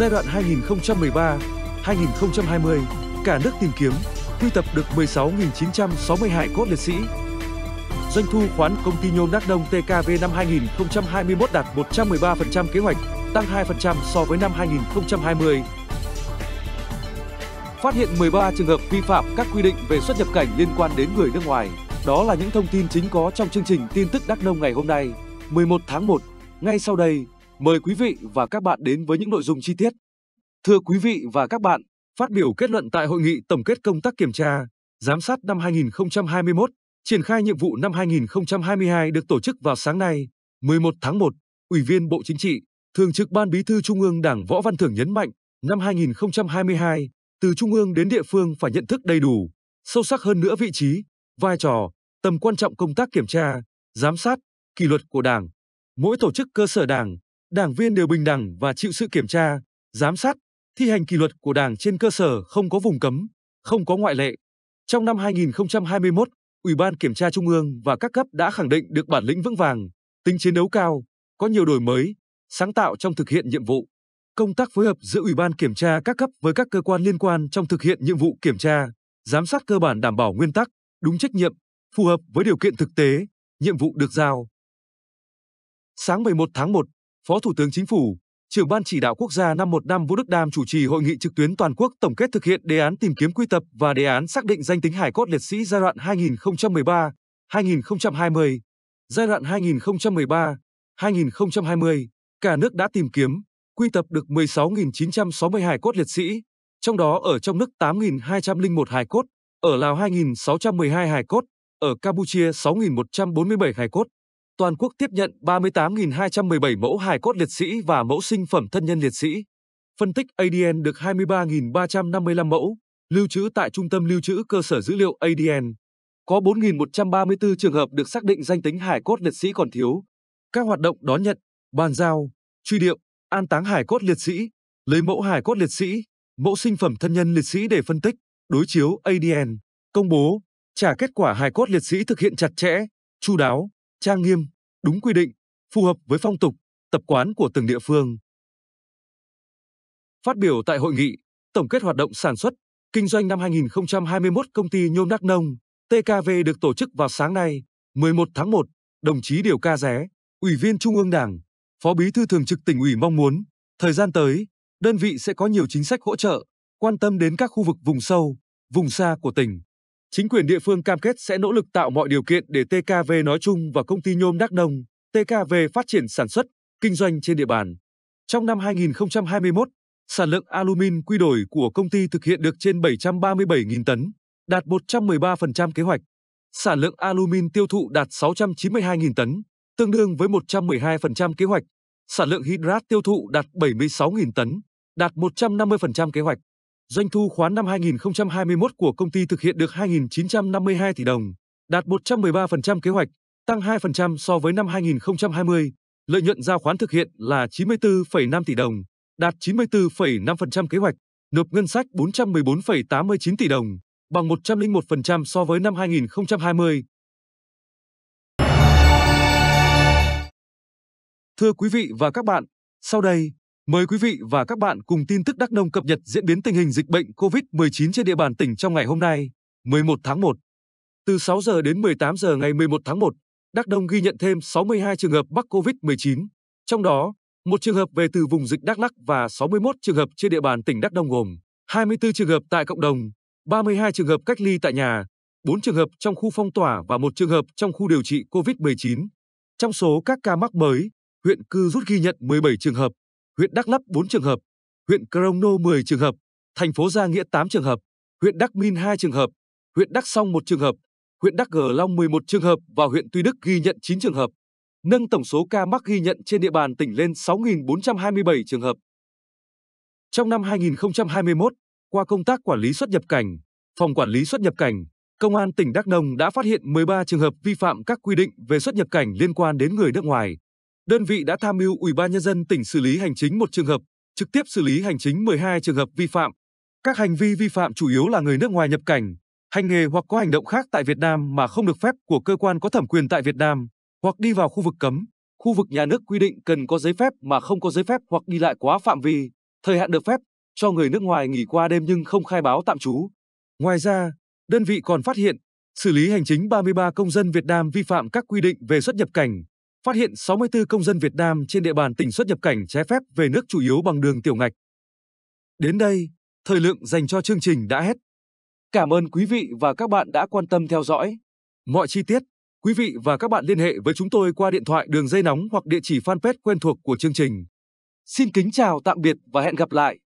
giai đoạn 2013-2020, cả nước tìm kiếm, quy tập được 16 962 cốt liệt sĩ. Doanh thu khoán công ty nhôm Đắc Đông TKV năm 2021 đạt 113% kế hoạch, tăng 2% so với năm 2020. Phát hiện 13 trường hợp vi phạm các quy định về xuất nhập cảnh liên quan đến người nước ngoài. Đó là những thông tin chính có trong chương trình tin tức Đắk Nông ngày hôm nay, 11 tháng 1. Ngay sau đây, Mời quý vị và các bạn đến với những nội dung chi tiết. Thưa quý vị và các bạn, phát biểu kết luận tại hội nghị tổng kết công tác kiểm tra, giám sát năm 2021, triển khai nhiệm vụ năm 2022 được tổ chức vào sáng nay, 11 tháng 1, Ủy viên Bộ Chính trị, Thường trực Ban Bí thư Trung ương Đảng Võ Văn Thưởng nhấn mạnh, năm 2022, từ trung ương đến địa phương phải nhận thức đầy đủ, sâu sắc hơn nữa vị trí, vai trò, tầm quan trọng công tác kiểm tra, giám sát, kỷ luật của Đảng. Mỗi tổ chức cơ sở Đảng đảng viên đều bình đẳng và chịu sự kiểm tra, giám sát, thi hành kỷ luật của Đảng trên cơ sở không có vùng cấm, không có ngoại lệ. Trong năm 2021, Ủy ban Kiểm tra Trung ương và các cấp đã khẳng định được bản lĩnh vững vàng, tính chiến đấu cao, có nhiều đổi mới, sáng tạo trong thực hiện nhiệm vụ. Công tác phối hợp giữa Ủy ban Kiểm tra các cấp với các cơ quan liên quan trong thực hiện nhiệm vụ kiểm tra, giám sát cơ bản đảm bảo nguyên tắc, đúng trách nhiệm, phù hợp với điều kiện thực tế, nhiệm vụ được giao. Sáng 11 tháng 1, Phó Thủ tướng Chính phủ, trưởng ban chỉ đạo quốc gia năm một năm Vũ Đức Đam chủ trì hội nghị trực tuyến toàn quốc tổng kết thực hiện đề án tìm kiếm quy tập và đề án xác định danh tính hải cốt liệt sĩ giai đoạn 2013-2020. Giai đoạn 2013-2020, cả nước đã tìm kiếm, quy tập được 16.960 hải cốt liệt sĩ, trong đó ở trong nước 8.201 hải cốt, ở Lào 2.612 hải cốt, ở Campuchia 6.147 hải cốt toàn quốc tiếp nhận 38.217 mẫu hài cốt liệt sĩ và mẫu sinh phẩm thân nhân liệt sĩ. Phân tích ADN được 23.355 mẫu, lưu trữ tại Trung tâm Lưu trữ Cơ sở Dữ liệu ADN. Có 4.134 trường hợp được xác định danh tính hải cốt liệt sĩ còn thiếu. Các hoạt động đón nhận, bàn giao, truy điệu, an táng hải cốt liệt sĩ, lấy mẫu hải cốt liệt sĩ, mẫu sinh phẩm thân nhân liệt sĩ để phân tích, đối chiếu ADN, công bố, trả kết quả hải cốt liệt sĩ thực hiện chặt chẽ, chu đáo trang nghiêm, đúng quy định, phù hợp với phong tục, tập quán của từng địa phương. Phát biểu tại hội nghị, tổng kết hoạt động sản xuất, kinh doanh năm 2021 công ty Nhôm Đắk Nông, TKV được tổ chức vào sáng nay, 11 tháng 1, đồng chí Điều Ca Ré, Ủy viên Trung ương Đảng, Phó Bí thư Thường trực tỉnh ủy mong muốn, thời gian tới, đơn vị sẽ có nhiều chính sách hỗ trợ, quan tâm đến các khu vực vùng sâu, vùng xa của tỉnh. Chính quyền địa phương cam kết sẽ nỗ lực tạo mọi điều kiện để TKV nói chung và công ty nhôm Đắk Nông, TKV phát triển sản xuất, kinh doanh trên địa bàn. Trong năm 2021, sản lượng alumin quy đổi của công ty thực hiện được trên 737.000 tấn, đạt 113% kế hoạch. Sản lượng alumin tiêu thụ đạt 692.000 tấn, tương đương với 112% kế hoạch. Sản lượng hydrat tiêu thụ đạt 76.000 tấn, đạt 150% kế hoạch. Doanh thu khoán năm 2021 của công ty thực hiện được 2.952 tỷ đồng, đạt 113% kế hoạch, tăng 2% so với năm 2020. Lợi nhuận giao khoán thực hiện là 94,5 tỷ đồng, đạt 94,5% kế hoạch, nộp ngân sách 414,89 tỷ đồng, bằng 101% so với năm 2020. Thưa quý vị và các bạn, sau đây Mời quý vị và các bạn cùng tin tức Đắk Nông cập nhật diễn biến tình hình dịch bệnh COVID-19 trên địa bàn tỉnh trong ngày hôm nay, 11 tháng 1. Từ 6 giờ đến 18 giờ ngày 11 tháng 1, Đắk Nông ghi nhận thêm 62 trường hợp mắc COVID-19, trong đó một trường hợp về từ vùng dịch Đắk Lắk và 61 trường hợp trên địa bàn tỉnh Đắk Nông gồm 24 trường hợp tại cộng đồng, 32 trường hợp cách ly tại nhà, 4 trường hợp trong khu phong tỏa và một trường hợp trong khu điều trị COVID-19. Trong số các ca mắc mới, huyện cư rút ghi nhận 17 trường hợp huyện Đắk Lắk 4 trường hợp, huyện Nô 10 trường hợp, thành phố Gia Nghĩa 8 trường hợp, huyện Đắk Min 2 trường hợp, huyện Đắk Song 1 trường hợp, huyện Đắk Gờ Long 11 trường hợp và huyện Tuy Đức ghi nhận 9 trường hợp, nâng tổng số ca mắc ghi nhận trên địa bàn tỉnh lên 6.427 trường hợp. Trong năm 2021, qua công tác quản lý xuất nhập cảnh, Phòng Quản lý xuất nhập cảnh, Công an tỉnh Đắk Nông đã phát hiện 13 trường hợp vi phạm các quy định về xuất nhập cảnh liên quan đến người nước ngoài đơn vị đã tham mưu Ủy ban nhân dân tỉnh xử lý hành chính một trường hợp, trực tiếp xử lý hành chính 12 trường hợp vi phạm. Các hành vi vi phạm chủ yếu là người nước ngoài nhập cảnh, hành nghề hoặc có hành động khác tại Việt Nam mà không được phép của cơ quan có thẩm quyền tại Việt Nam, hoặc đi vào khu vực cấm, khu vực nhà nước quy định cần có giấy phép mà không có giấy phép hoặc đi lại quá phạm vi, thời hạn được phép cho người nước ngoài nghỉ qua đêm nhưng không khai báo tạm trú. Ngoài ra, đơn vị còn phát hiện xử lý hành chính 33 công dân Việt Nam vi phạm các quy định về xuất nhập cảnh, phát hiện 64 công dân Việt Nam trên địa bàn tỉnh xuất nhập cảnh trái phép về nước chủ yếu bằng đường tiểu ngạch. Đến đây, thời lượng dành cho chương trình đã hết. Cảm ơn quý vị và các bạn đã quan tâm theo dõi. Mọi chi tiết, quý vị và các bạn liên hệ với chúng tôi qua điện thoại đường dây nóng hoặc địa chỉ fanpage quen thuộc của chương trình. Xin kính chào tạm biệt và hẹn gặp lại.